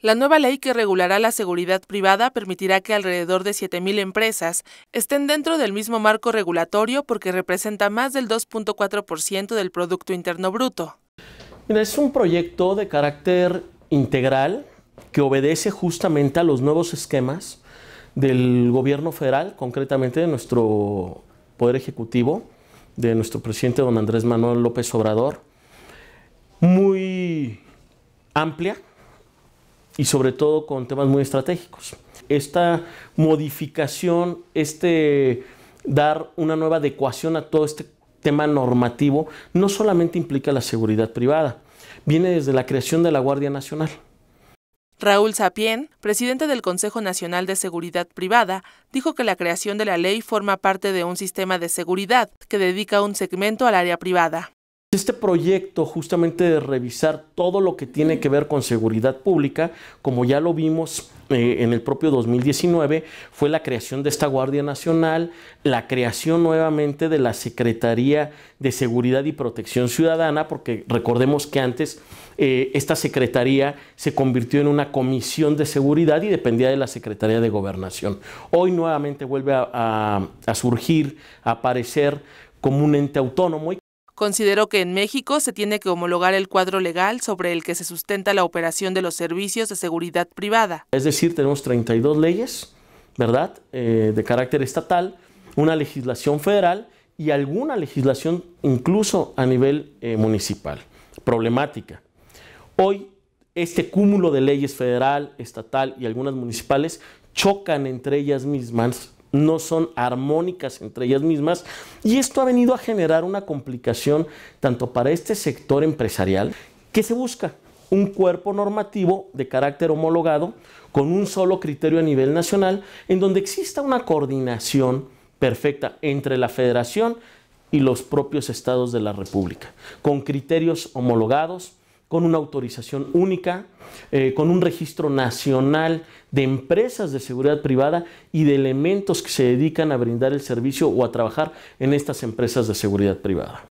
La nueva ley que regulará la seguridad privada permitirá que alrededor de 7.000 empresas estén dentro del mismo marco regulatorio porque representa más del 2.4% del Producto Interno Bruto. es un proyecto de carácter integral que obedece justamente a los nuevos esquemas del gobierno federal, concretamente de nuestro Poder Ejecutivo, de nuestro presidente don Andrés Manuel López Obrador, muy amplia, y sobre todo con temas muy estratégicos. Esta modificación, este dar una nueva adecuación a todo este tema normativo, no solamente implica la seguridad privada, viene desde la creación de la Guardia Nacional. Raúl Sapien, presidente del Consejo Nacional de Seguridad Privada, dijo que la creación de la ley forma parte de un sistema de seguridad que dedica un segmento al área privada. Este proyecto justamente de revisar todo lo que tiene que ver con seguridad pública, como ya lo vimos eh, en el propio 2019, fue la creación de esta Guardia Nacional, la creación nuevamente de la Secretaría de Seguridad y Protección Ciudadana, porque recordemos que antes eh, esta Secretaría se convirtió en una comisión de seguridad y dependía de la Secretaría de Gobernación. Hoy nuevamente vuelve a, surgir, a aparecer como un ente autónomo. Considero que en México se tiene que homologar el cuadro legal sobre el que se sustenta la operación de los servicios de seguridad privada. Es decir, tenemos 32 leyes, ¿verdad?, eh, de carácter estatal, una legislación federal y alguna legislación incluso a nivel eh, municipal. Problemática. Hoy este cúmulo de leyes federal, estatal y algunas municipales chocan entre ellas mismas no son armónicas entre ellas mismas y esto ha venido a generar una complicación tanto para este sector empresarial que se busca un cuerpo normativo de carácter homologado con un solo criterio a nivel nacional en donde exista una coordinación perfecta entre la federación y los propios estados de la República, con criterios homologados, con una autorización única, eh, con un registro nacional de empresas de seguridad privada y de elementos que se dedican a brindar el servicio o a trabajar en estas empresas de seguridad privada.